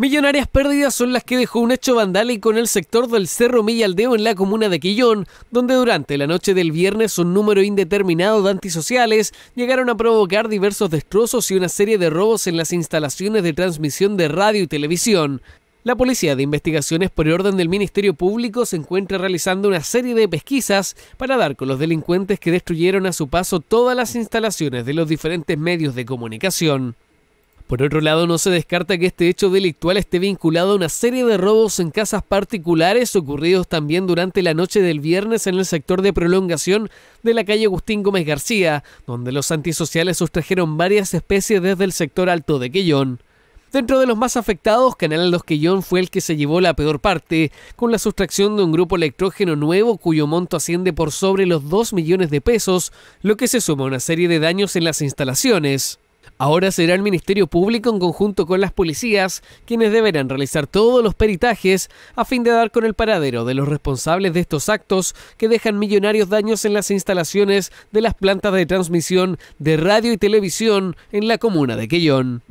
Millonarias pérdidas son las que dejó un hecho vandálico en el sector del Cerro Millaldeo en la comuna de Quillón, donde durante la noche del viernes un número indeterminado de antisociales llegaron a provocar diversos destrozos y una serie de robos en las instalaciones de transmisión de radio y televisión. La Policía de Investigaciones por orden del Ministerio Público se encuentra realizando una serie de pesquisas para dar con los delincuentes que destruyeron a su paso todas las instalaciones de los diferentes medios de comunicación. Por otro lado, no se descarta que este hecho delictual esté vinculado a una serie de robos en casas particulares ocurridos también durante la noche del viernes en el sector de prolongación de la calle Agustín Gómez García, donde los antisociales sustrajeron varias especies desde el sector alto de Quellón. Dentro de los más afectados, Canal Los Quillón fue el que se llevó la peor parte, con la sustracción de un grupo electrógeno nuevo cuyo monto asciende por sobre los 2 millones de pesos, lo que se suma a una serie de daños en las instalaciones. Ahora será el Ministerio Público en conjunto con las policías quienes deberán realizar todos los peritajes a fin de dar con el paradero de los responsables de estos actos que dejan millonarios daños en las instalaciones de las plantas de transmisión de radio y televisión en la comuna de Quellón.